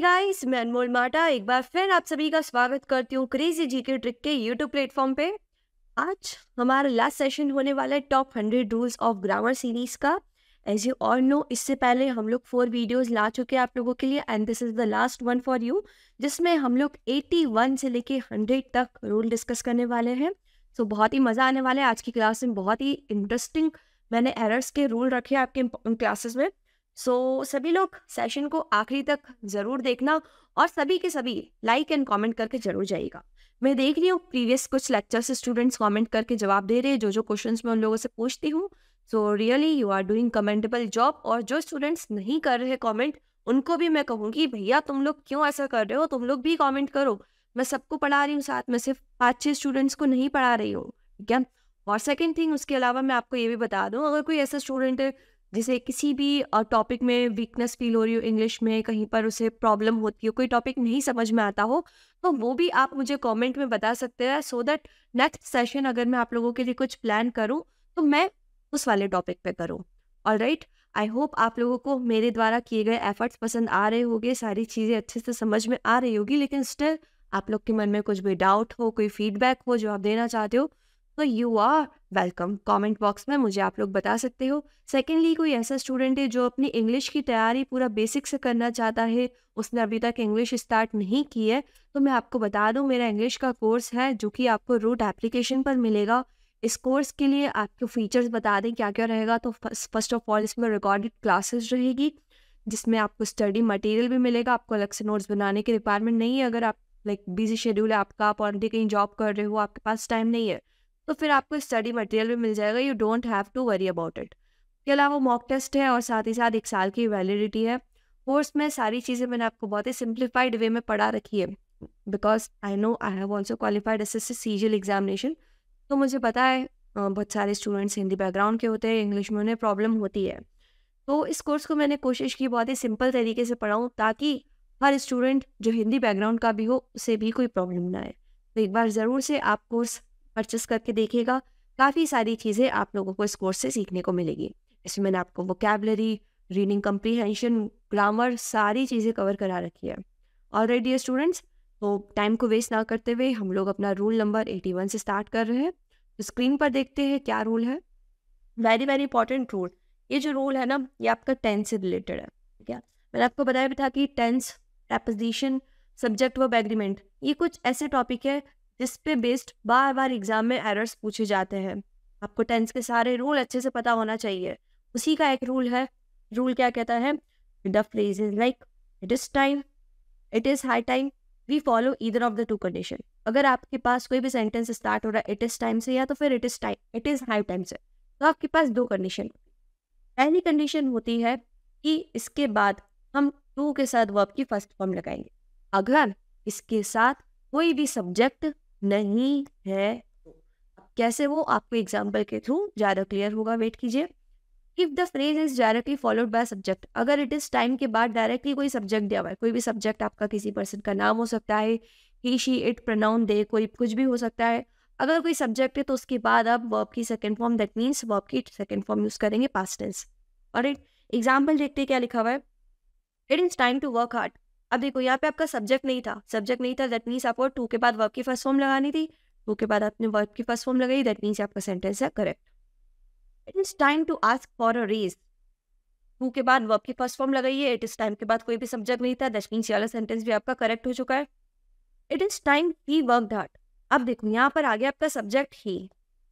Guys मैं अनमोल माटा एक बार फिर आप सभी का स्वागत करती हूँ क्रेजी जी के ट्रिक के यूट्यूब प्लेटफॉर्म पे आज हमारा लास्ट सेशन होने वाला है top hundred rules of grammar series का एज यू ऑल नो इससे पहले हम लोग फोर वीडियोस ला चुके हैं आप लोगों के लिए and this is the last one for you जिसमें हम लोग 81 से लेके हंड्रेड तक रूल डिस्कस करने वाले हैं सो so, बहुत ही मज़ा आने वाला है आज की क्लास में बहुत ही इंटरेस्टिंग मैंने एरर्स के रूल रखे आपके क्लासेस में सो so, सभी लोग सेशन को आखिरी तक ज़रूर देखना और सभी के सभी लाइक एंड कमेंट करके जरूर जाइएगा मैं देख रही हूँ प्रीवियस कुछ लेक्चर से स्टूडेंट्स कमेंट करके जवाब दे रहे हैं जो जो क्वेश्चन मैं उन लोगों से पूछती हूँ so really you are doing commendable job और जो स्टूडेंट्स नहीं कर रहे कॉमेंट उनको भी मैं कहूँगी भैया तुम लोग क्यों ऐसा कर रहे हो तुम लोग भी कॉमेंट करो मैं सबको पढ़ा रही हूँ साथ में सिर्फ पाँच छः स्टूडेंट्स को नहीं पढ़ा रही हूँ ठीक है और सेकेंड थिंग उसके अलावा मैं आपको ये भी बता दूँ अगर कोई ऐसा स्टूडेंट है जैसे किसी भी टॉपिक में वीकनेस फील हो रही हो इंग्लिश में कहीं पर उसे प्रॉब्लम होती हो कोई टॉपिक नहीं समझ में आता हो तो वो भी आप मुझे कमेंट में बता सकते हैं सो दैट नेक्स्ट सेशन अगर मैं आप लोगों के लिए कुछ प्लान करूँ तो मैं उस वाले टॉपिक पे करूँ और राइट आई होप आप लोगों को मेरे द्वारा किए गए एफर्ट्स पसंद आ रहे होंगे सारी चीज़ें अच्छे से समझ में आ रही होगी लेकिन स्टिल आप लोग के मन में कुछ भी डाउट हो कोई फीडबैक हो जो आप देना चाहते हो तो you are welcome comment box में मुझे आप लोग बता सकते हो सेकेंडली कोई ऐसा स्टूडेंट है जो अपनी इंग्लिश की तैयारी पूरा बेसिक से करना चाहता है उसने अभी तक इंग्लिश स्टार्ट नहीं की है तो मैं आपको बता दूं मेरा इंग्लिश का कोर्स है जो कि आपको रूट एप्लीकेशन पर मिलेगा इस कोर्स के लिए आपके फीचर्स बता दें क्या क्या रहेगा तो फर्स्ट ऑफ ऑल इसमें रिकॉर्डेड क्लासेस रहेगी जिसमें आपको स्टडी मटेरियल भी मिलेगा आपको अलग से नोट्स बनाने की रिक्वायरमेंट नहीं है अगर आप लाइक बिजी शेड्यूल है आपका आप ऑलरेडी कहीं जॉब कर रहे हो आपके पास टाइम नहीं है तो फिर आपको स्टडी मटेरियल भी मिल जाएगा you don't have to worry about it इसके अलावा मॉक टेस्ट है और साथ ही साथ एक साल की वैलिडिटी है कोर्स में सारी चीज़ें मैंने आपको बहुत ही सिंप्लीफाइड वे में पढ़ा रखी है because I know I have also qualified S S C CGL examination तो मुझे पता है बहुत सारे स्टूडेंट्स हिंदी बैकग्राउंड के होते हैं इंग्लिश में उन्हें प्रॉब्लम होती है तो इस कोर्स को मैंने कोशिश की बहुत ही सिंपल तरीके से पढ़ाऊँ ताकि हर स्टूडेंट जो हिंदी बैकग्राउंड का भी हो उसे भी कोई प्रॉब्लम ना आए तो एक बार ज़रूर से आप कोर्स परचेस करके देखिएगा काफ़ी सारी चीज़ें आप लोगों को इस कोर्स से सीखने को मिलेगी इसमें मैंने आपको वोकेबलरी रीडिंग कम्प्रीहेंशन ग्रामर सारी चीज़ें कवर करा रखी है और स्टूडेंट्स तो टाइम को वेस्ट ना करते हुए हम लोग अपना रूल नंबर एटी से स्टार्ट कर रहे हैं तो स्क्रीन पर देखते हैं क्या रूल है वेरी वेरी इंपॉर्टेंट रूल ये जो रूल है ना ये आपका टेंथ से रिलेटेड है ठीक है मैंने आपको बताया भी था कि tense preposition subject verb agreement ये कुछ ऐसे टॉपिक है जिस पे बेस्ड बार बार एग्जाम में एरर्स पूछे जाते हैं आपको टेंस के सारे रूल अच्छे से पता होना चाहिए उसी का एक रूल है रूल क्या कहता है the phrase is like it is time it is high time we follow either of the two condition अगर आपके पास कोई भी सेंटेंस स्टार्ट हो रहा है इट इज टाइम से या तो फिर it is time it is high time से तो आपके पास दो कंडीशन पहली कंडीशन होती है कि इसके बाद हम टू के साथ वर्ब की फर्स्ट फॉर्म लगाएंगे अगर इसके साथ कोई भी सब्जेक्ट नहीं है कैसे वो आपको एग्जाम्पल के थ्रू ज़्यादा क्लियर होगा वेट कीजिए if the phrase is directly followed by subject अगर इट इज टाइम के बाद डायरेक्टली कोई सब्जेक्ट दिया हुआ है कोई भी सब्जेक्ट आपका किसी पर्सन का नाम हो सकता है he she it pronoun they कोई कुछ भी हो सकता है अगर कोई सब्जेक्ट है तो उसके बाद आप वर्ब की second form that means verb की सेकेंड फॉर्म यूज करेंगे पास्ट टेंस और एग्जाम्पल देखते क्या लिखा हुआ है it is time to work hard अब देखो यहाँ पे आपका सब्जेक्ट नहीं था सब्जेक्ट नहीं था दैट मीन्स आपको टू के बाद वर्क की फर्स्ट फॉर्म लगानी थी टू के बाद आपने वर्क की फर्स्ट फॉर्म लगाई दैट मीन्स आपका सेंटेंस है correct it is time to ask for a raise to के बाद वर्क की फर्स्ट फॉर्म लगाइए इट इज टाइम के बाद कोई भी सब्जेक्ट नहीं था दैट मीन्स ये वाला सेंटेंस भी आपका करेक्ट हो चुका है it is time he work hard अब देखो यहाँ पर आ गया आपका सब्जेक्ट ही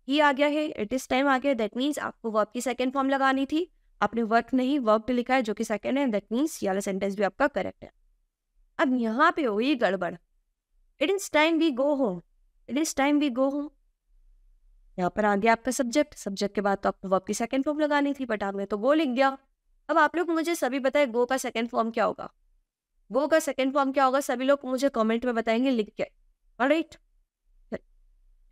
ही आ गया है इट इज टाइम आ गया दैट मीन्स आपको वर्क की सेकेंड फॉर्म लगानी थी आपने वर्क नहीं वर्क लिखा है जो कि सेकेंड है दैट मीन्स ये वाला सेंटेंस भी आपका करेक्ट है अब यहाँ पे हुई गड़बड़ it is time we go home it is time we go home यहाँ पर आ गया आपका सब्जेक्ट सब्जेक्ट के बाद तो आपको वर्ब की सेकेंड फॉर्म लगानी थी बट आपने तो गो लिख दिया अब आप लोग मुझे सभी बताए गो का सेकेंड फॉर्म क्या होगा गो का सेकेंड फॉर्म क्या होगा सभी लोग मुझे कमेंट में बताएंगे लिख के और राइट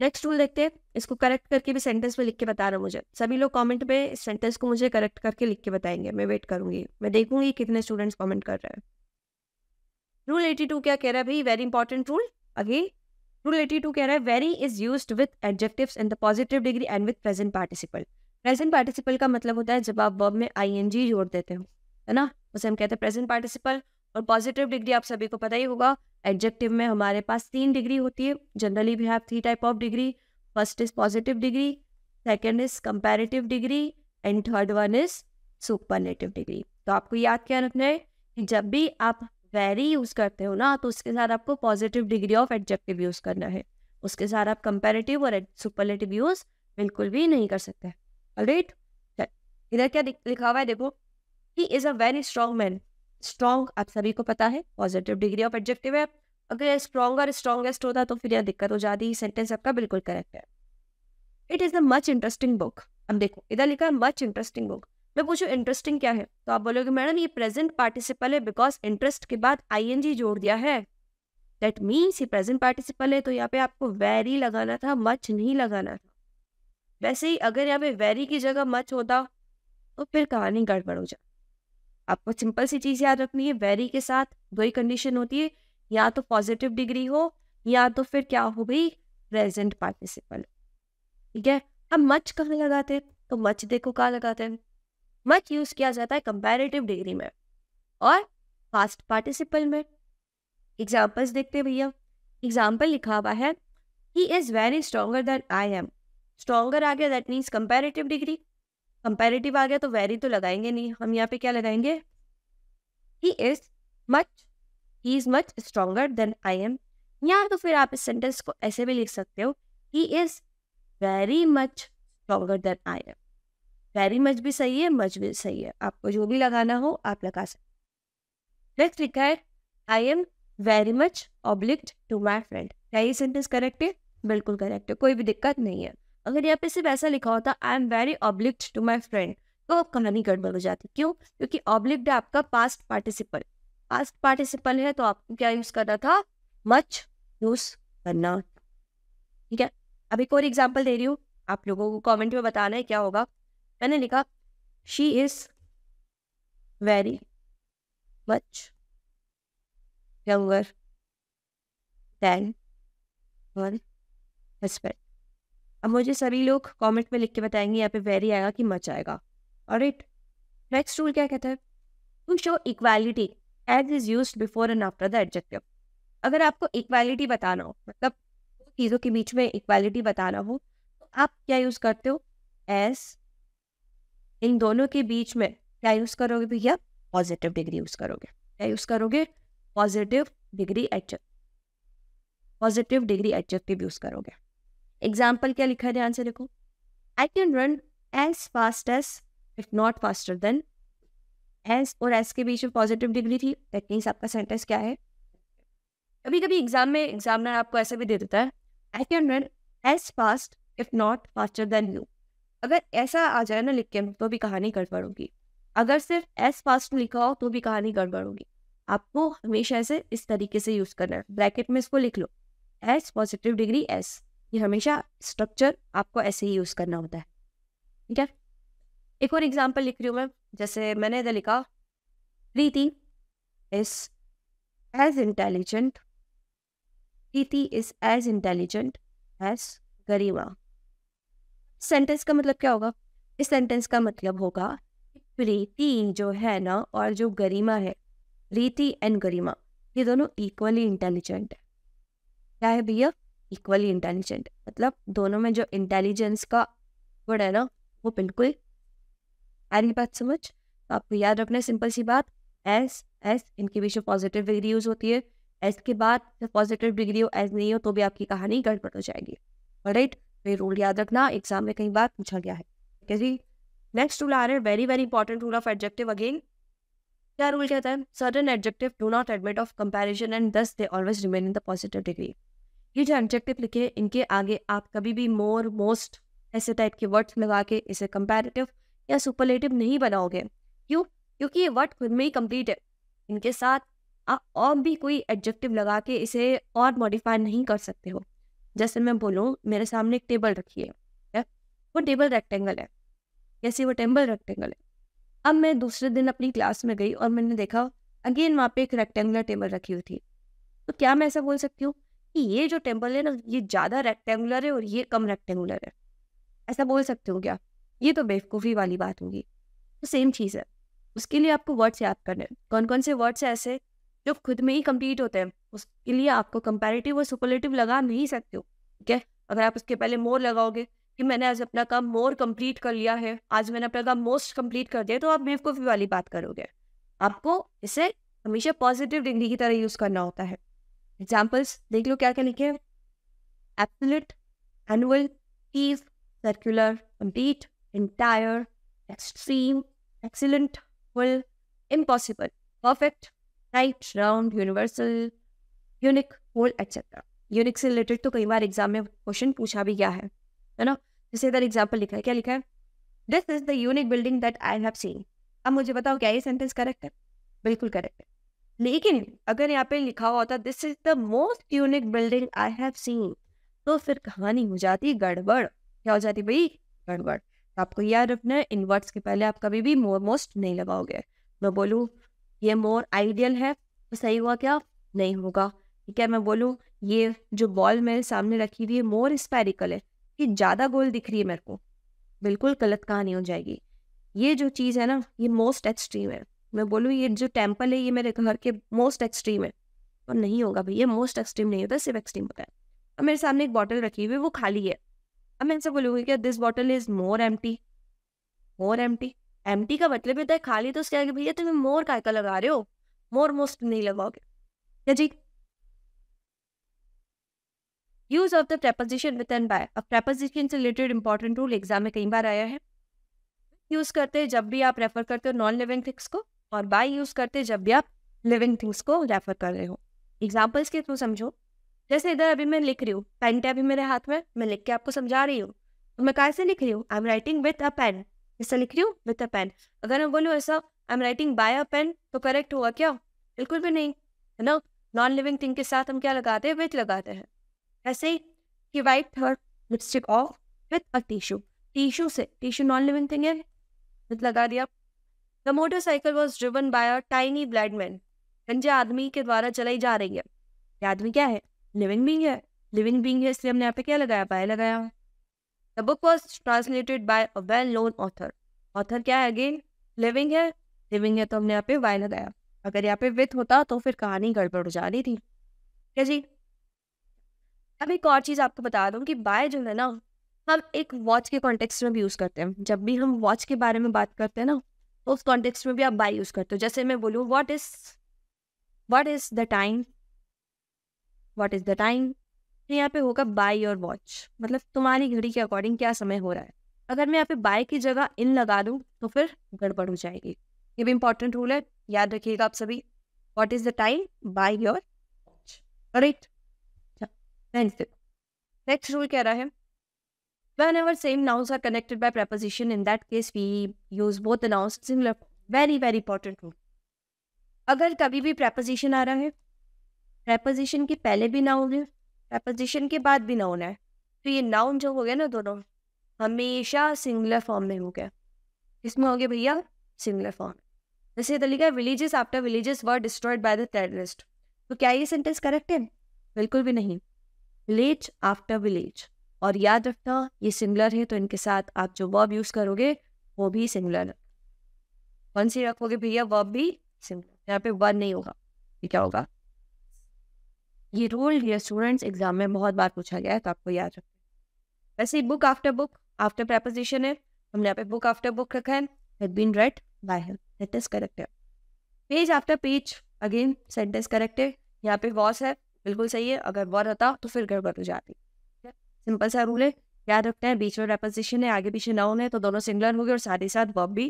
नेक्स्ट रूल देखते हैं इसको करेक्ट करके भी सेंटेंस में लिख के बता रहा हूँ मुझे सभी लोग कमेंट में इस सेंटेंस को मुझे करेक्ट करके लिख के बताएंगे मैं वेट करूंगी मैं देखूंगी कितने स्टूडेंट्स कमेंट कर रहे हैं रूल एटी टू क्या कह रहा है भाई very important rule again rule eighty two कह रहा है very is use with adjective in the positive degree and with present participle present participle का मतलब होता है जब आप वर्ब में आई एन जी जोड़ देते हो है ना उसे हम कहते हैं प्रेजेंट पार्टिसिपल और पॉजिटिव डिग्री आप सभी को पता ही होगा एडजेक्टिव में हमारे पास तीन डिग्री होती है generally we have three type of degree first is positive degree second is comparative degree and third one is superlative degree तो आपको याद क्या रखना है जब भी आप वेरी यूज़ करते हो ना तो उसके साथ आपको positive degree of adjective use करना है उसके साथ आप कंपेरेटिव और सुपरलेटिव यूज़ बिल्कुल भी नहीं कर सकते राइट इधर क्या लिखा हुआ है देखो he is a very strong man strong आप सभी को पता है पॉजिटिव डिग्री ऑफ एडजेक्टिव है अगर स्ट्रॉन्ग और स्ट्रॉन्गेस्ट होता तो फिर यह दिक्कत हो जाती है सेंटेंस आपका बिल्कुल करेक्ट है it is a much interesting book अब देखो इधर लिखा है मच इंटरेस्टिंग बुक मैं पूछू इंटरेस्टिंग क्या है तो आप बोलोगे मैडम ये प्रेजेंट पार्टिसिपल है बिकॉज इंटरेस्ट के बाद आई जोड़ दिया है दैट मीन्स ये प्रेजेंट पार्टिसिपल है तो यहाँ पे आपको वेरी लगाना था मच नहीं लगाना था वैसे ही अगर यहाँ पे वेरी की जगह मच होता तो फिर कहानी गड़बड़ हो जाती आपको सिंपल सी चीज़ याद रखनी है वेरी के साथ दो ही कंडीशन होती है या तो पॉजिटिव डिग्री हो या तो फिर क्या हो गई प्रेजेंट पार्टिसिपल ठीक है हम मच कहाँ लगाते हैं तो मच देखो कहाँ लगाते हैं मच यूज किया जाता है कंपेरेटिव डिग्री में और पास्ट पार्टिसिपल में एग्जाम्पल्स देखते भैया एग्जाम्पल लिखा हुआ है he is very stronger than I am stronger आ गया that means comparative degree comparative आ गया तो वेरी तो लगाएंगे नहीं हम यहाँ पे क्या लगाएंगे he is much he is much stronger than I am या तो फिर आप इस सेंटेंस को ऐसे भी लिख सकते हो he is very much stronger than I am very much भी सही है मच भी सही है आपको जो भी लगाना हो आप लगा सकते नेक्स्ट लिखा है I am very much obliged to my friend क्या ये सेंटेंस करेक्ट है बिल्कुल करेक्ट है कोई भी दिक्कत नहीं है अगर यहाँ पे सिर्फ ऐसा लिखा होता I am very obliged to my friend तो आप कहानी गड़बड़ हो जाती क्यों क्योंकि ऑब्लिक्ट आपका पास्ट पार्टिसिपल पास्ट पार्टिसिपल है तो आपको क्या यूज करना था मच यूज करना ठीक है अभी कोई एग्जाम्पल दे रही हूँ आप लोगों को कॉमेंट में बताना है क्या होगा मैंने लिखा she is very much younger than one husband अब मुझे सभी लोग कमेंट में लिख के बताएंगे यहाँ पे वेरी आएगा कि मच आएगा और इट नेक्स्ट रूल क्या कहता है to show equality as is use before and after the adjective अगर आपको इक्वालिटी बताना हो मतलब चीज़ों के बीच में इक्वालिटी बताना हो तो आप क्या यूज़ करते हो एज इन दोनों के बीच में क्या यूज़ करोगे भैया पॉजिटिव डिग्री यूज़ करोगे क्या यूज़ करोगे positive degree adjective positive degree adjective use करोगे एग्जाम्पल क्या लिखा है ध्यान से देखो I can run as fast as if not faster than as और एज के बीच में पॉजिटिव डिग्री थी दैट मीन्स आपका सेंटेंस क्या है कभी कभी एग्जाम में एग्जामिनर आपको ऐसा भी दे देता है I can run as fast if not faster than you अगर ऐसा आ जाए ना लिख के तो भी कहानी गड़बड़ होगी अगर सिर्फ एस फास्ट लिखा हो तो भी कहानी गड़बड़ होगी आपको हमेशा ऐसे इस तरीके से यूज करना है ब्रैकेट में इसको लिख लो एस पॉजिटिव डिग्री एस ये हमेशा स्ट्रक्चर आपको ऐसे ही यूज करना होता है ठीक है एक और एग्जाम्पल लिख रही हूँ मैं जैसे मैंने इधर लिखा Preeti is as intelligent Preeti is as intelligent as Garima sentence का मतलब क्या होगा इस सेंटेंस का मतलब होगा प्रीति जो है ना और जो गरिमा है प्रीति एंड गरिमा ये दोनों इक्वली इंटेलिजेंट है क्या है भैया इक्वली इंटेलिजेंट मतलब दोनों में जो इंटेलिजेंस का वर्ड है ना वो बिल्कुल आ रही बात समझ तो आपको याद रखना सिंपल सी बात एस एस इनके बीच पॉजिटिव डिग्री यूज होती है एस के बाद पॉजिटिव डिग्री हो एस नहीं हो तो भी आपकी कहानी गड़बड़ हो जाएगी राइट ये रूल याद रखना एग्जाम में कई बार पूछा गया है ठीक है जी नेक्स्ट रूल आ रहा है very very important rule of adjective again क्या रूल कहता है certain adjective do not admit of comparison and thus they always remain in the positive degree ये जो एडजेक्टिव लिखे इनके आगे आप कभी भी मोर मोस्ट ऐसे टाइप के वर्ड्स लगा के इसे कंपेरेटिव या सुपरलेटिव नहीं बनाओगे क्यों क्योंकि ये वर्ड खुद में ही कंप्लीट है इनके साथ आप और भी कोई एडजेक्टिव लगा के इसे और मॉडिफाई नहीं कर सकते हो जैसे मैं बोलूँ मेरे सामने एक टेबल रखी है या? वो टेबल रेक्टेंगल है जैसे वो टेबल रेक्टेंगल है अब मैं दूसरे दिन अपनी क्लास में गई और मैंने देखा अगेन वहाँ पे एक रेक्टेंगुलर टेबल रखी हुई थी तो क्या मैं ऐसा बोल सकती हूँ कि ये जो टेबल है ना ये ज़्यादा रेक्टेंगुलर है और ये कम रेक्टेंगुलर है ऐसा बोल सकते हो क्या ये तो बेवकूफ़ी वाली बात होगी तो सेम चीज़ है उसके लिए आपको वर्ड्स याद करने कौन कौन से वर्ड्स ऐसे जो खुद में ही कंप्लीट होते हैं उसके लिए आपको कंपेरेटिव और सुपरलेटिव लगा नहीं सकते हो ठीक है अगर आप उसके पहले मोर लगाओगे कि मैंने आज अपना काम मोर कंप्लीट कर लिया है आज मैंने अपना काम मोस्ट कंप्लीट कर दिया तो आप बेवकूफ़ी वाली बात करोगे आपको इसे हमेशा पॉजिटिव डिग्री की तरह यूज़ करना होता है एग्जाम्पल्स देख लो क्या क्या लिखे हैं annual eve circular complete entire extreme excellent full impossible perfect types round universal unique whole etcetera unique से रिलेटेड तो कई बार एग्जाम में क्वेश्चन पूछा भी गया है है ना जैसे इधर एग्जाम्पल लिखा है क्या लिखा है this is the unique building that I have seen अब मुझे बताओ क्या ये सेंटेंस करेक्ट है बिल्कुल करेक्ट है लेकिन अगर यहाँ पे लिखा हुआ होता this is the most unique building I have seen तो फिर कहानी हो जाती गड़बड़ क्या हो जाती भाई गड़बड़ तो आपको याद रखना है इन वर्ड्स के पहले आप कभी भी मोस्ट नहीं लगाओगे मैं बोलूँ ये मोर आइडियल है तो सही हुआ क्या नहीं होगा ठीक है मैं बोलूँ ये जो बॉल मेरे सामने रखी हुई है मोर स्पेरिकल है कि ज़्यादा गोल दिख रही है मेरे को बिल्कुल गलत कहानी हो जाएगी ये जो चीज़ है ना ये मोस्ट एक्सट्रीम है मैं बोलूँ ये जो टेम्पल है ये मेरे घर के मोस्ट एक्सट्रीम है और तो नहीं होगा भैया मोस्ट एक्सट्रीम नहीं होता सिर्फ एक्सट्रीम होता है अब मेरे सामने एक बॉटल रखी हुई है वो खाली है अब मैं इनसे बोलूँगी क्या this bottle is more empty more empty M का मतलब होता है खाली तो उसके आगे भैया तुम्हें मोर काय का लगा रहे हो मोर मोस्ट नहीं लगाओगे या जी use of the preposition with and by अब प्रेपोजिशन से रिलेटेड इंपॉर्टेंट रूल एग्जाम में कई बार आया है यूज करते हैं जब भी आप रेफर करते हो नॉन लिविंग थिंग्स को और बाय यूज करते हैं जब भी आप लिविंग थिंग्स को रेफर कर रहे हो एग्जाम्पल्स के थ्रू समझो जैसे इधर अभी मैं लिख रही हूँ पेन टैब भी मेरे हाथ में मैं लिख के आपको समझा रही हूँ तो मैं कैसे लिख रही हूँ I am writing with a pen ऐसा लिख रही हूँ विथ अ पेन अगर मैं बोलूँ ऐसा I am writing by a pen तो करेक्ट हुआ क्या बिल्कुल भी नहीं है ना नॉन लिविंग थिंग के साथ हम क्या लगाते हैं विथ लगाते हैं ऐसे ही कि her lipstick off with a tissue tissue से टिश्यू नॉन लिविंग थिंग है विथ लगा दिया the motorcycle was driven by a tiny bald man गंजे आदमी के द्वारा चलाई जा रही है ये आदमी क्या है लिविंग बींग है लिविंग बींग है इसलिए हमने यहाँ पे क्या लगाया बाय लगाया the book was translated by a well known author author क्या है अगेन लिविंग है लिविंग है तो हमने यहाँ पे वाई लगाया अगर यहाँ पे विथ होता तो फिर कहानी गड़बड़ जा रही थी ठीक है जी अब एक और चीज़ आपको बता दूँ कि बाय जो है ना हम एक वॉच के कॉन्टेक्स्ट में भी यूज़ करते हैं जब भी हम वॉच के बारे में बात करते हैं ना तो उस कॉन्टेक्स्ट में भी आप बाय यूज़ करते हो जैसे मैं बोलूँ what is what is the time what is the time तो यहाँ पे होगा बाय योर वॉच मतलब तुम्हारी घड़ी के अकॉर्डिंग क्या समय हो रहा है अगर मैं यहाँ पे बाय की जगह इन लगा दूँ तो फिर गड़बड़ हो जाएगी ये भी इंपॉर्टेंट रूल है याद रखिएगा आप सभी what is the time by your watch right next rule कह रहा है whenever same nouns are connected by preposition in that case we use both nouns similar very very important rule अगर कभी भी प्रेपोजिशन आ रहा है preposition के पहले भी नाउ है प्रपोजिशन के बाद भी नाउन है तो ये नाउन जो हो गया ना दोनों हमेशा सिंगुलर फॉर्म में हो गया इसमें हो गया भैया सिंगुलर फॉर्म जैसे तरीका villages after villages were destroyed by the terrorist तो क्या ये सेंटेंस करेक्ट है बिल्कुल भी नहीं विलेज आफ्टर विलेज और याद रखना ये सिंगुलर है तो इनके साथ आप जो वर्ब यूज करोगे वो भी सिमिलर कौन सी रखोगे भैया वर्ब भी सिंगुलर यहाँ पे वन नहीं होगा ये क्या होगा ये रोल डियर स्टूडेंट्स एग्जाम में बहुत बार पूछा गया है तो आपको याद रखना वैसे book after book after preposition है हमने यहाँ पे बुक आफ्टर बुक रखा है been read by him that is correct page after page again sentence correct है यहाँ पे वॉस है बिल्कुल सही है अगर वॉर होता तो फिर गड़बड़ हो जाती सिंपल सा रूल है याद रखते हैं बीच में प्रेपोजिशन है आगे पीछे नाउन है तो दोनों सिंगलर हो गए और साथ ही साथ वॉब भी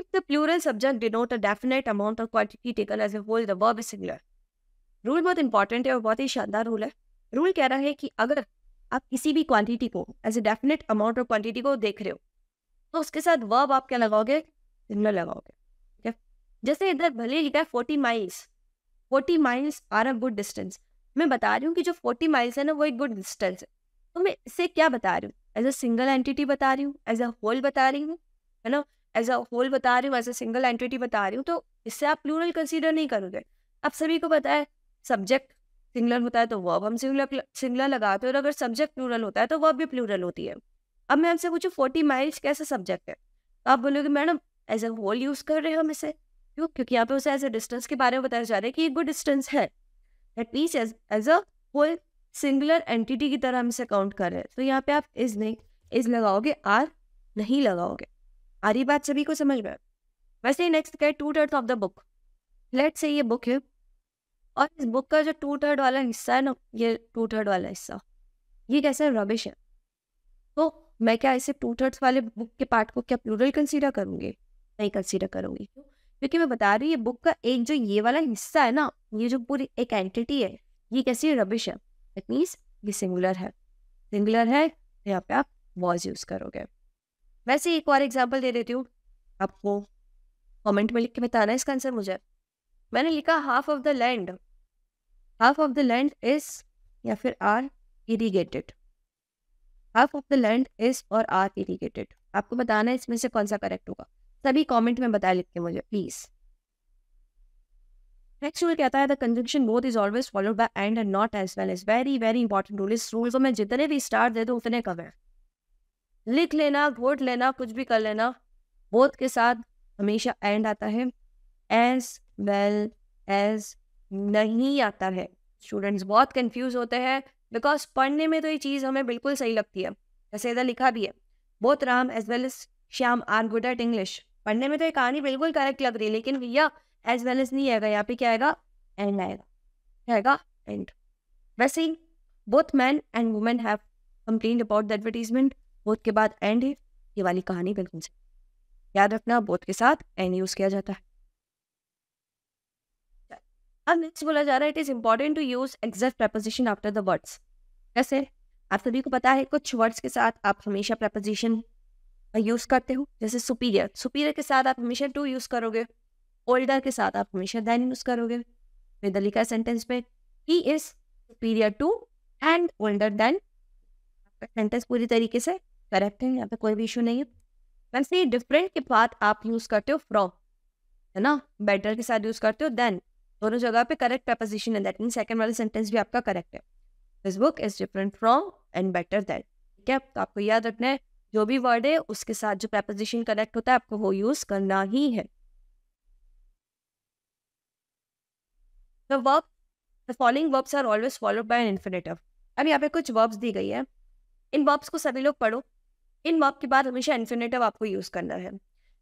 If the plural subject denote a definite amount or quantity taken as a whole, the verb is singular. Rule बहुत important है और बहुत ही शानदार rule है Rule कह रहा है कि अगर आप किसी भी quantity को as a definite amount or quantity को देख रहे हो तो उसके साथ verb आप क्या लगाओगे Singular लगाओगे Okay? जैसे इधर भले लिखा है forty miles. Forty miles are a good distance. मैं बता रही हूँ कि जो फोर्टी miles है ना वो एक good distance है तो मैं इसे क्या बता रही हूँ As a single entity बता रही हूँ As a whole बता रही हूँ है ना एज अ होल बता रही हूँ एज अ सिंगल एंटिटी बता रही हूँ तो इससे आप प्लूरल कंसिडर नहीं करोगे आप सभी को पता है सब्जेक्ट सिंगलर होता है तो वर्ब हम सिंगलर सिंगलर लगाते हैं और अगर सब्जेक्ट प्लूरल होता है तो वर्ब भी प्लूरल होती है अब मैं आपसे पूछूँ फोर्टी माइल्स कैसा सब्जेक्ट है तो आप बोलोगे madam as a whole use कर रहे हो हम इसे क्यों क्योंकि यहाँ पे उसे एज ए डिस्टेंस के बारे में बताया जा रहा है कि एक गुड डिस्टेंस है at least as as a whole singular entity की तरह हम इसे काउंट कर रहे हैं तो यहाँ पे आप इज नहीं इज लगाओगे आर नहीं लगाओगे आधी बात सभी को समझ में वैसे ही नेक्स्ट क्या two third of the book लेट से ये बुक है और इस बुक का जो टू थर्ड वाला हिस्सा है ना ये टू थर्ड वाला हिस्सा ये कैसा रबिश है तो मैं क्या ऐसे टू थर्ड्स वाले बुक के पार्ट को क्या प्लूरल कंसीडर करूँगी नहीं कंसीडर करूँगी क्योंकि मैं बता रही हूँ ये बुक का एक जो ये वाला हिस्सा है ना ये जो पूरी एक एंटिटी है ये कैसी रबिश है इट मीन्स ये सिंगुलर है सिंगुलर है यहाँ पे आप वॉज यूज़ करोगे वैसे एक और एग्जाम्पल दे देती हूँ आपको कमेंट में लिख के बताना है इसका आंसर मुझे मैंने लिखा half of the land half of the land is या फिर are irrigated half of the land is और आर इरीगेटेड आपको बताना है इसमें से कौन सा करेक्ट होगा सभी कमेंट में बता लिख के मुझे प्लीज नेक्स्ट रूल कहता है the conjunction both is always followed by and and not as well is very very important rule इस रूल को मैं जितने भी स्टार दे दूँ उतने कवर है लिख लेना घोट लेना कुछ भी कर लेना बोथ के साथ हमेशा एंड आता है एज वेल एज नहीं आता है स्टूडेंट्स बहुत कंफ्यूज होते हैं बिकॉज पढ़ने में तो ये चीज़ हमें बिल्कुल सही लगती है जैसे इधर लिखा भी है both Ram as well as Shyam are good at English पढ़ने में तो ये कहानी बिल्कुल करेक्ट लग रही है लेकिन भैया एज वेल एज नहीं आएगा यहाँ पे क्या आएगा एंड आएगा क्या आएगा एंड वैसे ही both man and women have complain about the advertisement both के बाद एंड है ये वाली कहानी बिल्कुल सही याद रखना बोध के साथ एंड यूज किया जाता है अब नेक्स्ट बोला जा रहा है it is important to use exact preposition after the words कैसे आप सभी को पता है कुछ वर्ड्स के साथ आप हमेशा प्रेपोजिशन यूज करते हो जैसे सुपीरियर सुपीरियर के साथ आप हमेशा टू यूज करोगे ओल्डर के साथ आप हमेशा देन यूज करोगे मैंने लिखा सेंटेंस में he is superior to and older than sentence पूरी तरीके से करेक्ट है यहाँ पे कोई भी इशू नहीं है वैसे डिफरेंट के बाद आप यूज करते हो फ्रॉम है ना बेटर के साथ यूज करते हो देन दोनों जगह पे करेक्ट प्रपोजिशन है दैट मीन सेकंड वाले सेंटेंस भी आपका करेक्ट है this book is different from and better that ठीक है तो आपको याद रखना है जो भी वर्ड है उसके साथ जो प्रपोजिशन करेक्ट होता है आपको वो यूज करना ही है the verb the following verbs are always followed by an infinitive अब यहाँ पे कुछ वर्ब्स दी गई है इन वर्ब्स को सभी लोग पढ़ो इन वर्ब के बाद हमेशा इन्फिनेटिव आपको यूज करना है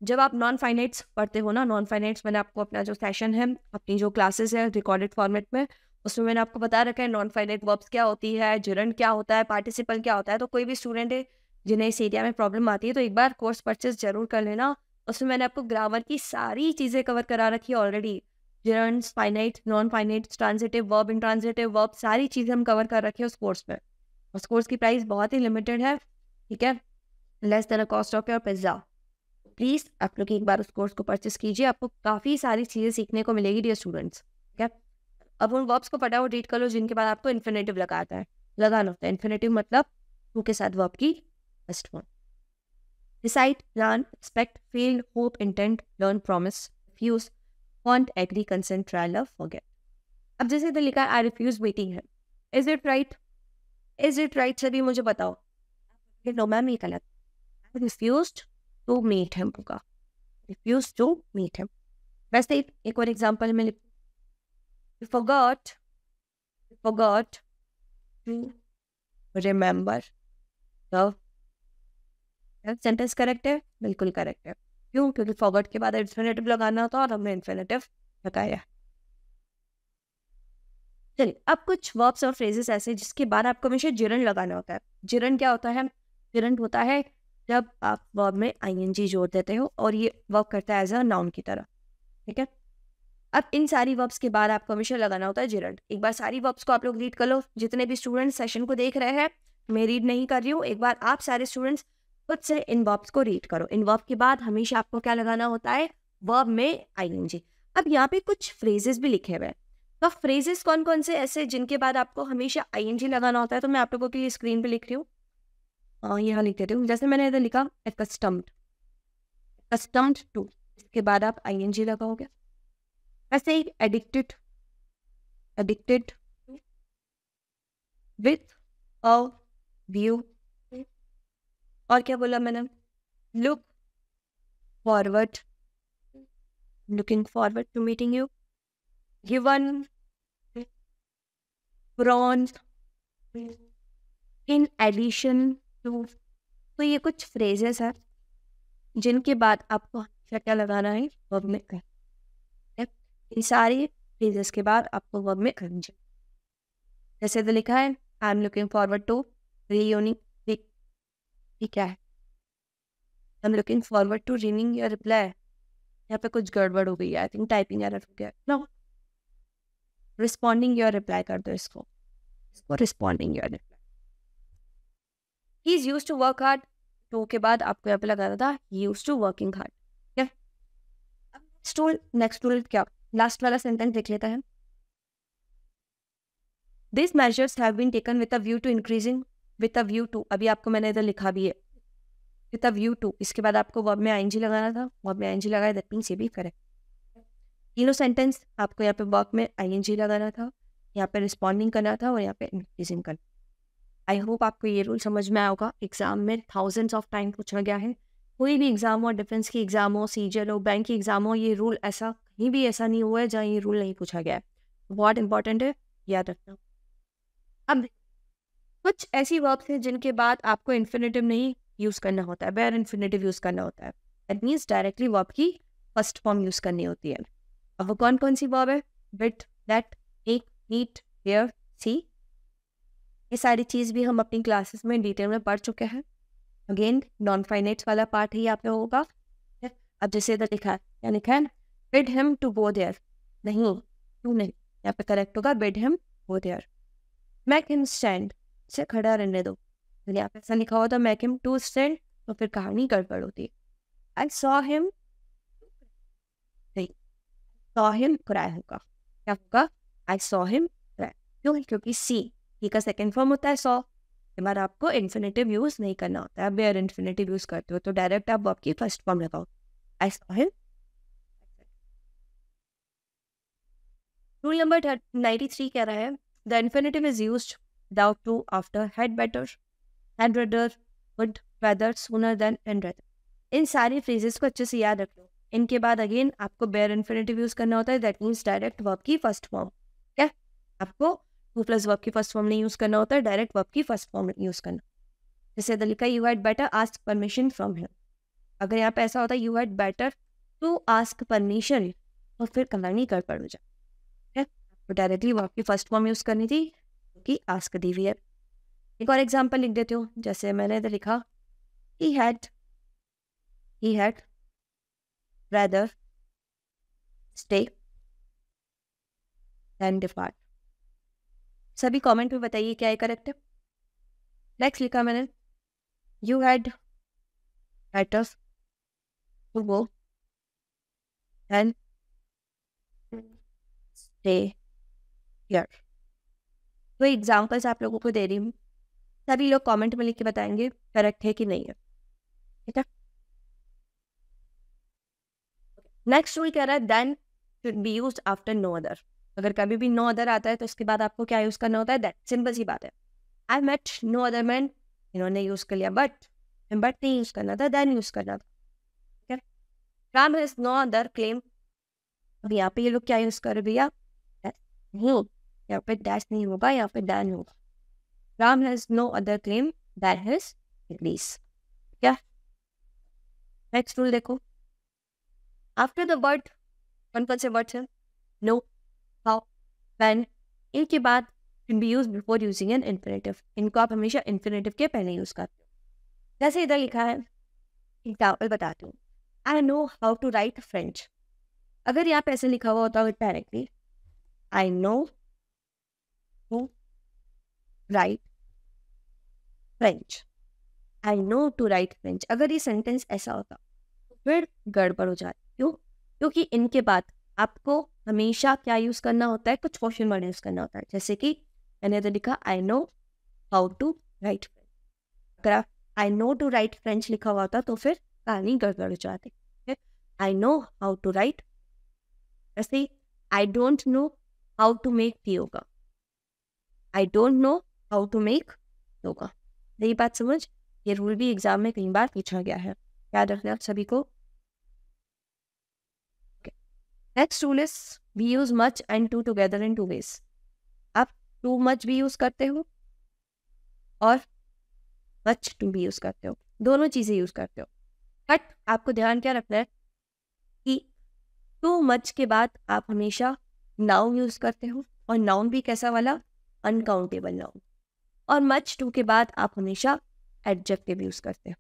जब आप नॉन फाइनेट्स पढ़ते हो ना नॉन फाइनेट्स मैंने आपको अपना जो सेशन है अपनी जो क्लासेस है रिकॉर्डेड फॉर्मेट में उसमें मैंने आपको बता रखा है नॉन फाइनेट वर्ब्स क्या होती है जुरेंट क्या होता है पार्टिसिपल क्या होता है तो कोई भी स्टूडेंट है जिन्हें इस एरिया में प्रॉब्लम आती है तो एक बार कोर्स परचेज जरूर कर लेना उसमें मैंने आपको ग्रामर की सारी चीज़ें कवर करा रखी है already gerunds finite non finite transitive verb intransitive verb सारी चीज़ें हम कवर कर रखी है उस कोर्स में उस कोर्स की प्राइस बहुत ही लिमिटेड है ठीक है less than a cost of your pizza please आप लोग एक बार उस कोर्स को परचेस कीजिए आपको काफ़ी सारी चीज़ें सीखने को मिलेगी डियर स्टूडेंट्स ठीक है अब उन वर्ब्स को फटाफट रीड कर लो जिनके बाद आपको इन्फिनेटिव लगाता है लगाना होता है इन्फिनेटिव मतलब टू के साथ वर्ब की best one decide plan expect feel hope intend learn promise refuse want agree consent trial forget अब जैसे इधर लिखा आई रिफ्यूज वेटिंग है is it right is it right सभी मुझे बताओ नो मैम ये गलत रिफ्यूज टू मीट हिम होगा रिफ्यूज टू मीट हिम वैसे एक और एग्जाम्पल में forgot forgot to remember sentence correct है बिल्कुल करेक्ट है क्यों क्योंकि फॉरगॉट के बाद इन्फिनेटिव लगाना होता और हमने इन्फिनेटिव लगाया चलिए अब कुछ वर्ब्स और फ्रेजेस ऐसे जिसके बाद आपको हमेशा जिरन लगाना होता है जिरन क्या होता है जिरन होता है जब आप वर्ब में आईएनजी जोड़ देते हो और ये वर्क करता है एज अ नाउन की तरह ठीक है अब इन सारी वर्ब्स के बाद आपको हमेशा लगाना होता है जिरंड एक बार सारी वर्ब्स को आप लोग रीड कर लो जितने भी स्टूडेंट्स सेशन को देख रहे हैं मैं रीड नहीं कर रही हूँ एक बार आप सारे स्टूडेंट्स खुद से इन वर्ब्स को रीड करो इन वर्ब के बाद हमेशा आपको क्या लगाना होता है वर्ब में आईएनजी अब यहाँ पे कुछ फ्रेजेस भी लिखे हुए हैं तो फ्रेजेस कौन कौन से ऐसे जिनके बाद आपको हमेशा जी लगाना होता है तो मैं आप लोगों के लिए स्क्रीन पे लिख रही हूँ यहाँ लिख देते हो जैसे मैंने इधर लिखा एकस्टम्ड कस्टम्ड टू इसके बाद आप आई एन जी लगाओगे ऐसे ही addicted addicted with a view और क्या बोला मैंने look forward looking forward to meeting you given pronouns in addition तो, तो ये कुछ फ्रेजेस हैं जिनके बाद आपको हमेशा क्या लगाना है वर्ब में कर इन सारी फ्रेजेस के बाद आपको वर्ब में कर जैसे तो लिखा है I am looking forward to receiving ठीक है I am looking forward to receiving your reply यहाँ पे कुछ गड़बड़ हो गई है आई थिंक टाइपिंग एरर हो गया नो रिस्पॉन्डिंग योर रिप्लाई कर दो इसको इसको responding your reply he is use to work hard to के बाद आपको यहाँ पे लगाना था यूज टू वर्किंग हार्ड स्टूल नेक्स्ट टूल क्या लास्ट वाला सेंटेंस देख लेता है this measures have been taken with a view to increasing with a view to अभी आपको मैंने इधर लिखा भी है विद अ व्यू टू इसके बाद आपको वर्ब में आईएनजी लगाना था वर्ब में आईएनजी लगाया दैट मींस ये भी करेक्ट तीनों सेंटेंस आपको यहाँ पे वर्ब में आईएनजी लगाना था यहाँ पे रिस्पॉन्डिंग करना था और यहाँ पे इंक्रीजिंग करना आई होप आपको ये रूल समझ में आएगा एग्जाम में थाउजेंड ऑफ टाइम पूछा गया है कोई भी एग्जाम हो डिफेंस की एग्जाम हो सी हो बैंक की एग्जाम हो ये रूल ऐसा कहीं भी ऐसा नहीं हुआ है जहाँ ये रूल नहीं पूछा गया है बहुत इंपॉर्टेंट है याद रखना अब कुछ ऐसी वर्ब्स हैं जिनके बाद आपको इन्फिनेटिव नहीं यूज़ करना होता है बेर इन्फिनेटिव यूज़ करना होता है दैट मीन्स डायरेक्टली वर्ब की फर्स्ट फॉर्म यूज़ करनी होती है अब वो कौन कौन सी वर्ब है विट दैट एक नीट हेयर सी ये सारी चीज़ भी हम अपनी क्लासेस में डिटेल में पढ़ चुके हैं अगेन नॉन फाइनेट वाला पार्ट ही आप लोगों का अब जैसे इधर लिखा है क्या लिखा है bid him to go there नहीं क्यों नहीं यहाँ पे करेक्ट होगा bid him go there make him stand इसे खड़ा रहने दो यहाँ पे ऐसा लिखा हुआ था मैक हिम टू स्टैंड तो फिर कहानी गड़बड़ होती I saw him saw him cry होगा क्या होगा आई सॉ हिम क्राई क्यों क्योंकि सी ही का सेकेंड फॉर्म होता है सौ बार आपको इन्फिनेटिव यूज़ नहीं करना होता है बेयर इन्फिनेटिव यूज़ करते हो तो डायरेक्ट आप आपकी फर्स्ट फॉर्म लगाओ as so rule number ninety three कह रहा है the infinitive is use without to after had better had rather would rather sooner than and rather इन सारी फ्रेजेस को अच्छे से याद रख लो इनके बाद अगेन आपको बेयर इन्फिनेटिव यूज करना होता है दैट मीन्स डायरेक्ट वर्ब की फर्स्ट फॉर्म क्या आपको टू प्लस वर्ब की फर्स्ट फॉर्म नहीं यूज़ करना होता है डायरेक्ट वर्ब की फर्स्ट फॉर्म यूज़ करना जैसे लिखा you had better ask permission from him अगर यहाँ पे ऐसा होता तो है you had better to ask permission और फिर कलानी कर हो जाए तो डायरेक्टली वर्ब की फर्स्ट फॉर्म यूज़ करनी थी क्योंकि आस्क दी हुई है एक और एग्जाम्पल लिख देती हूँ जैसे मैंने इधर लिखा he had he had rather stay than depart सभी कमेंट में बताइए क्या है करेक्ट है नेक्स्ट लिखा मैंने you had as to go and stay here तो एग्जाम्पल्स आप लोगों को दे रही हूँ सभी लोग कमेंट में लिख के बताएंगे करेक्ट है कि नहीं है ठीक है नेक्स्ट रूल कह रहा है than should be use after no other अगर कभी भी नो अदर आता है तो उसके बाद आपको क्या यूज़ करना होता है दैट सिंपल सी बात है I met no other man इन्होंने यूज़ कर लिया बट बट नहीं यूज़ करना था देन यूज़ करना था ठीक है Ram has no other claim अब यहाँ पे ये लोग क्या यूज़ कर भैया नहीं यहाँ पे डैश नहीं होगा यहाँ पे डैन होगा Ram has no other claim than has release क्या नेक्स्ट रूल देखो आफ्टर द वर्ड कौन कौन से वर्ड है नो वैन के बाद can be use before using an infinitive इनको आप हमेशा इन्फिनेटिव के पहले यूज करते हो जैसे इधर लिखा है एग्जाम्पल बताती हूँ I know how to write French अगर यहाँ पे ऐसे लिखा हुआ होता directly I know to write French I know to write French अगर ये सेंटेंस ऐसा होता तो फिर गड़बड़ हो जाती क्यों क्योंकि इनके बाद आपको हमेशा क्या यूज़ करना होता है कुछ क्वेश्चन वर्ड यूज़ करना होता है जैसे कि मैंने तो लिखा I know how to write अगर आप I know to write French लिखा हुआ होता तो फिर कहानी गड़बड़ जाती है I know how to write ऐसे ही I don't know how to make yoga I don't know how to make yoga यही बात समझ ये रूल भी एग्जाम में कई बार पूछा गया है याद रखना सभी को next rule is we use much and too together in two ways आप टू मच भी यूज करते हो और मच टू भी यूज करते हो दोनों चीजें यूज करते हो बट आपको ध्यान क्या रखना है कि टू मच के बाद आप हमेशा नाउन यूज करते हो और नाउन भी कैसा वाला अनकाउंटेबल नाउन और मच टू के बाद आप हमेशा एडजेक्टिव यूज करते हो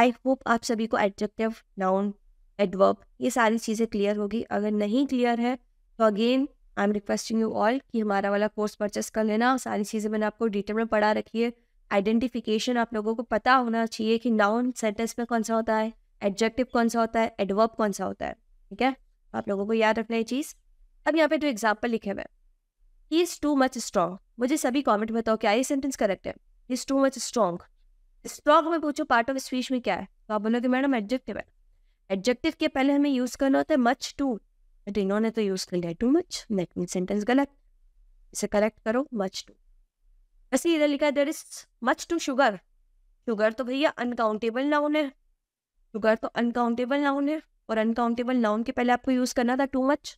आई होप आप सभी को एडजेक्टिव नाउन एडवर्ब ये सारी चीज़ें क्लियर होगी अगर नहीं क्लियर है तो again I am requesting you all कि हमारा वाला कोर्स परचेस कर लेना सारी चीज़ें मैंने आपको डिटेल में पढ़ा रखी है आइडेंटिफिकेशन आप लोगों को पता होना चाहिए कि नाउन सेंटेंस में कौन सा होता है एडजेक्टिव कौन सा होता है एडवर्ब कौन सा होता है ठीक है आप लोगों को याद रखना ये चीज़ अब यहाँ पे जो तो एग्जाम्पल लिखे हुए he is too much strong मुझे सभी कॉमेंट बताओ क्या ये सेंटेंस करेक्ट है he is too much strong strong में पूछो पार्ट ऑफ स्पीच में क्या है तो आप बोलोगे मैडम एडजेक्टिव है एडजेक्टिव के पहले हमें यूज करना होता है मच टू बट इन्होंने तो यूज कर लिया too much net mean sentence गलत इसे करेक्ट करो मच टू वैसे इधर लिखा है there is much too sugar sugar तो भैया अनकाउंटेबल नाउन है शुगर तो अनकाउंटेबल नाउन है और अनकाउंटेबल नाउन के पहले आपको यूज करना था टू मच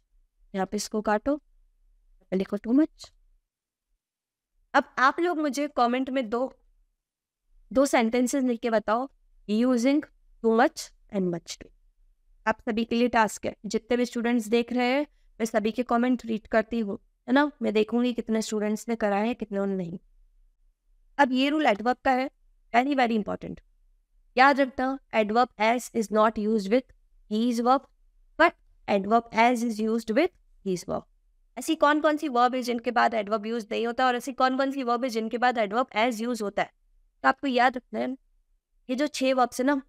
यहाँ पे इसको काटो लिखो टू मच अब आप लोग मुझे कमेंट में दो दो सेंटेंसेस लिख के बताओ using too much and much too आप सभी के लिए टास्क है जितने भी स्टूडेंट्स देख रहे हैं मैं सभी के कमेंट रीड करती हूँ है ना मैं देखूंगी कितने स्टूडेंट्स ने करा है कितने नहीं अब ये रूल एडवर्ब का है वेरी वेरी इंपॉर्टेंट याद रखना adverb as is not use with these verb but adverb as is use with these verb ऐसी कौन कौन सी वर्ब है जिनके बाद एडवर्ब यूज नहीं होता और ऐसी कौन कौन सी वर्ब है जिनके बाद एडवर्ब एज यूज होता है तो आपको याद रखना है ये जो छह वर्ब्स है ना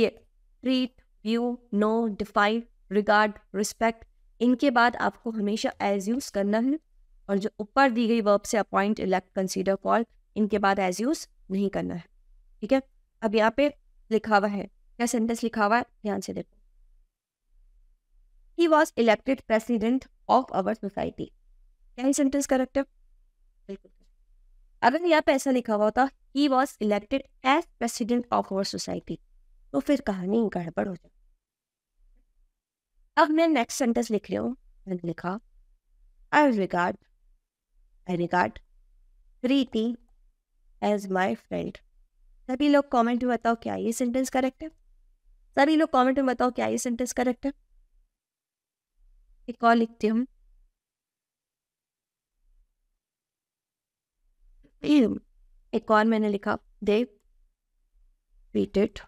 ये treat view know define regard respect इनके बाद आपको हमेशा एज यूज करना है और जो ऊपर दी गई वर्ब से अपॉइंट इलेक्ट कंसीडर कॉल इनके बाद एज यूज नहीं करना है ठीक है अब यहाँ पे लिखा हुआ है क्या सेंटेंस लिखा हुआ है ध्यान से देखो he was elected president of our society क्या ही सेंटेंस करेक्ट है बिल्कुल अगर यहाँ पे ऐसा लिखा हुआ होता he was elected as president of our society तो फिर कहानी गड़बड़ हो जाए अब मैं नेक्स्ट सेंटेंस लिख रही हूँ मैंने लिखा I regard I regard Preeti as my friend सभी लोग कमेंट में बताओ क्या ये सेंटेंस करेक्ट है सभी लोग कमेंट में बताओ क्या ये सेंटेंस करेक्ट है एक और लिखती हूँ एक और मैंने लिखा दे ट्वीटेड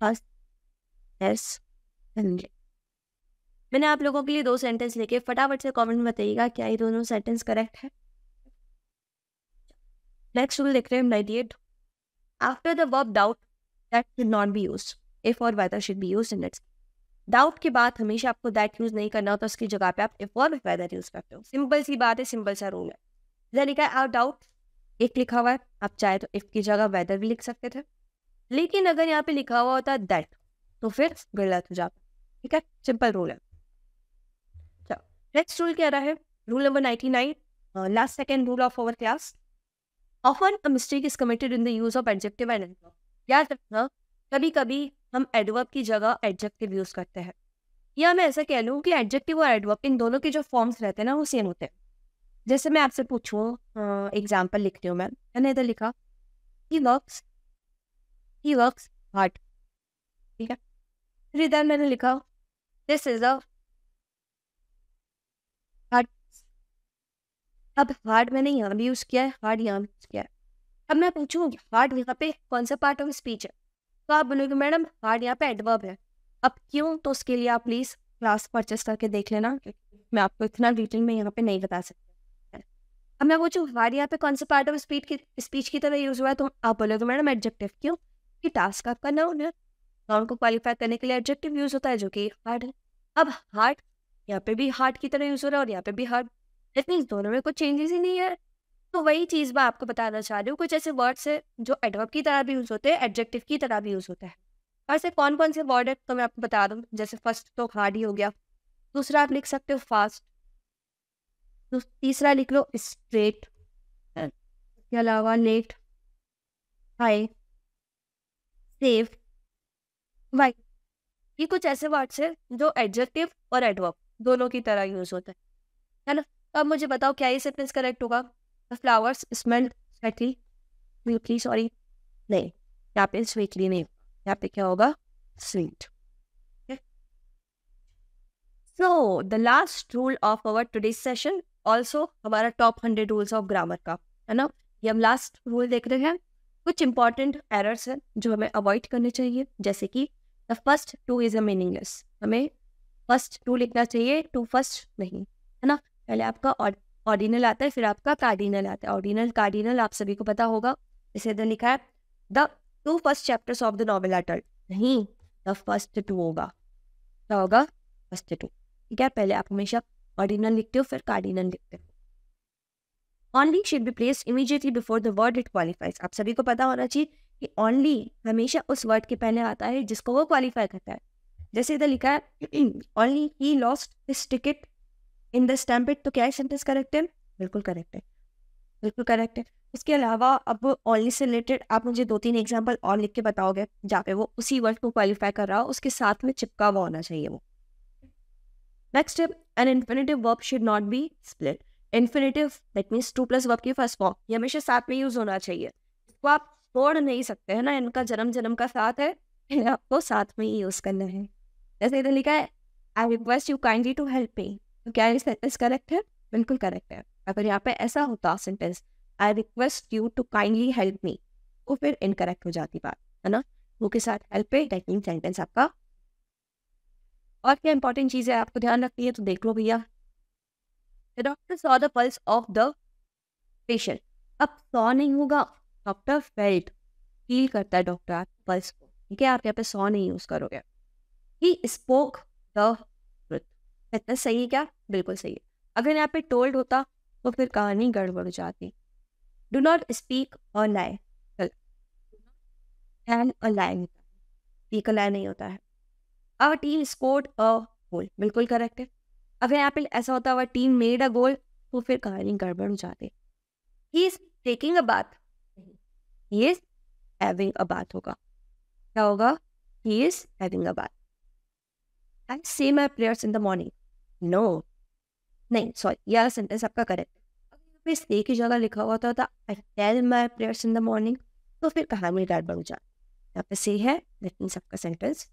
फर्स्ट यस मैंने आप लोगों के लिए दो सेंटेंस लिखे फटाफट से कमेंट में बताइएगा क्या ये दोनों सेंटेंस करेक्ट है नेक्स्ट रूल देख विल डिक्लेम नाइडिएट after the verb doubt that should not be use if और whether should be use in that doubt के बाद हमेशा आपको दैट यूज नहीं करना होता उसकी जगह पे आप इफ और वेदर यूज करते हो सिंपल सी बात है सिंपल सा रूल है लिखा है आउट डाउट एक लिखा हुआ है आप चाहे तो इफ की जगह वेदर भी लिख सकते थे लेकिन अगर यहाँ पे लिखा हुआ होता दैट तो फिर गलत हो जाता ठीक है सिंपल रूल है नेक्स्ट रूल क्या रहा है rule number ninety nine last second rule of our class often a mistake is committed in the use of adjective and adverb याद रखना कभी कभी हम एडवर्ब की जगह एडजेक्टिव यूज करते हैं या मैं ऐसा कह लूँ कि एडजेक्टिव और एडवर्ब इन दोनों के जो फॉर्म्स रहते हैं ना वो सेम होते हैं जैसे मैं आपसे पूछूँ एग्जाम्पल uh, लिखती हूँ मैम मैंने इधर लिखा he works he work hard ठीक है फिर इधर मैंने लिखा दिस इज अ हार्ड अब हार्ड मैंने यहाँ भी यूज़ किया है हार्ड यहाँ भी यूज़ किया है अब मैं पूछू हार्ड यहाँ पे कौन सा पार्ट ऑफ स्पीच है तो आप बोलोगे मैडम हार्ड यहाँ पे एडवर्ब है अब क्यों तो उसके लिए आप प्लीज़ क्लास परचेस करके देख लेना मैं आपको इतना डिटेल में यहाँ पे नहीं बता सकती अब मैं पूछूँ हार्ड यहाँ पे कौन सा पार्ट ऑफ स्पीच की स्पीच की तरह यूज़ हुआ है तो आप बोलोगे मैडम एडजेक्टिव क्यों कि टास्क आपका नाउन है नाउन तो को क्वालिफाई करने के लिए एडजेक्टिव यूज होता है जो कि हार्ड है अब हार्ड यहाँ पे भी हार्ड की तरह यूज हो रहा है और यहाँ पे भी हार्ड दैट मीन्स दोनों में कुछ चेंजेस ही नहीं है तो वही चीज़ मैं आपको बताना चाह रही हूँ कुछ ऐसे वर्ड्स है जो एडवर्ब की तरह भी यूज़ होते हैं एडजेक्टिव की तरह भी यूज़ होता है और ऐसे कौन कौन से वर्ड है तो मैं आपको बता दूँ जैसे फर्स्ट तो हार्ड ही हो गया दूसरा आप लिख सकते हो फास्ट तो तीसरा लिख लो स्ट्रेट इसके अलावा लेट हाई सेव वाइट ये कुछ ऐसे वर्ड्स हैं जो एडजेक्टिव और एडवर्ब दोनों की तरह यूज होते हैं है ना तो अब मुझे बताओ क्या ये सेंटेंस करेक्ट होगा flowers smell sweetly beautifully sorry नहीं यहाँ पे स्वीटली नहीं यहाँ पे क्या होगा sweet so the last rule of our today session also हमारा top hundred rules of grammar का है ना ये हम लास्ट रूल देख रहे हैं कुछ इंपॉर्टेंट एरर्स हैं जो हमें अवॉइड करने चाहिए जैसे कि the first two is a meaningless हमें फर्स्ट टू लिखना चाहिए टू फर्स्ट नहीं है ना पहले आपका ऑर्डिनल आता है फिर आपका कार्डिनल आता है ऑर्डिनल कार्डिनल आप सभी को पता होगा इसे इधर लिखा है the two first chapters of the novel अटल नहीं द फर्स्ट टू होगा क्या होगा फर्स्ट टू ठीक है पहले आप हमेशा ऑर्डिनल लिखते हो फिर कार्डिनल लिखते हो only should be place immediately before the word it qualifies आप सभी को पता होना चाहिए कि ऑनली हमेशा उस वर्ड के पहले आता है जिसको वो क्वालिफाई करता है जैसे इधर लिखा है only he lost this ticket in the stamp तो क्या सेंटेंस करेक्ट है बिल्कुल करेक्ट है बिल्कुल करेक्ट है उसके अलावा अब ऑनली से रिलेटेड आप मुझे दो तीन एग्जाम्पल और लिख के बताओगे जहाँ पे वो उसी वर्ड को क्वालिफाई कर रहा हो उसके साथ में चिपका हुआ होना चाहिए वो next an infinitive verb should not be split infinitive that means to plus verb की फर्स्ट फॉर्म ये हमेशा साथ में यूज होना चाहिए इसको आप छोड़ नहीं सकते है ना इनका जन्म जन्म का साथ है आपको साथ में ही यूज करना है जैसे इधर लिखा है I request you kindly to help me तो क्या ये सेंटेंस करेक्ट है बिल्कुल करेक्ट है अगर यहाँ पे ऐसा होता sentence I request you to kindly help me वो फिर इनकरेक्ट हो जाती बात है ना वो के साथ हेल्प पे टेक्निक सेंटेंस आपका और क्या इंपॉर्टेंट चीज़ है आपको ध्यान रखनी है तो देख लो भैया The doctor saw the pulse of the patient. अब सौ नहीं होगा डॉक्टर फेल्ट फील करता है डॉक्टर आप पल्स को ठीक है आप यहाँ पे सौ नहीं यूज करोगे ही स्पोक द ट्रुथ सही है क्या बिल्कुल सही है अगर यहाँ पे टोल्ड होता तो फिर कहानी गड़बड़ जाती डू नॉट स्पीक और lie and a lie speak a लाई नहीं होता है our team scored a goal बिल्कुल करेक्ट है अगर यहाँ पे ऐसा होता हुआ टीम मेड अ गोल तो फिर कहानी गड़बड़ हो जाती ही इज टेकिंग अ बात ही इज हैविंग अ बात होगा क्या होगा he is having a bath I see my players in the morning no नहीं सॉरी यह सेंटेंस आपका करेक्ट अगर स्टे की जगह लिखा हुआ था I tell my players in the morning तो फिर कहानी गड़बड़ हो जाती यहाँ पे से है दैट मीन्स सेंटेंस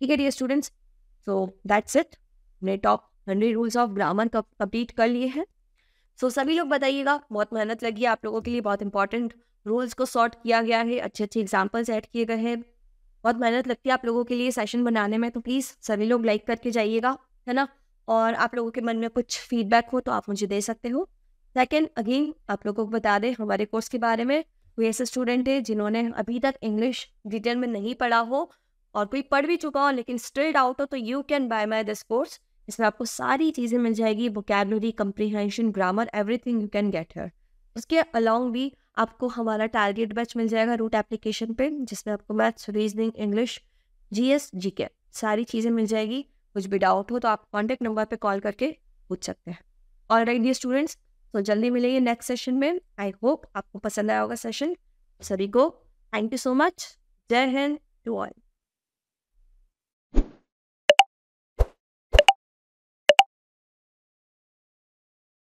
ठीक है dear students so that's it अपने top hundred rules of grammar complete कर लिए हैं सो so, सभी लोग बताइएगा बहुत मेहनत लगी है आप लोगों के लिए बहुत इंपॉर्टेंट रूल्स को सॉर्ट किया गया है अच्छे अच्छे एग्जाम्पल्स ऐड किए गए हैं बहुत मेहनत लगती है आप लोगों के लिए सेशन बनाने में तो प्लीज़ सभी लोग लाइक करके जाइएगा है ना और आप लोगों के मन में कुछ फीडबैक हो तो आप मुझे दे सकते हो सेकेंड अगेन आप लोगों को बता दें हमारे कोर्स के बारे में कोई ऐसे स्टूडेंट है जिन्होंने अभी तक इंग्लिश डिटेल में नहीं पढ़ा हो और कोई पढ़ भी चुका हो लेकिन स्टिल डाउट हो तो you can buy my this course इसमें आपको सारी चीज़ें मिल जाएगी vocabulary comprehension grammar everything you can get हर उसके अलॉन्ग भी आपको हमारा टारगेट बैच मिल जाएगा रूट एप्लीकेशन पे जिसमें आपको maths reasoning English G S G K सारी चीज़ें मिल जाएगी कुछ भी डाउट हो तो आप कॉन्टेक्ट नंबर पर कॉल करके पूछ सकते हैं और राइट डी स्टूडेंट्स तो जल्दी मिलेंगे नेक्स्ट सेशन में आई होप आपको पसंद आया होगा सेशन सभी को थैंक यू सो मच जय हिंद टू ऑल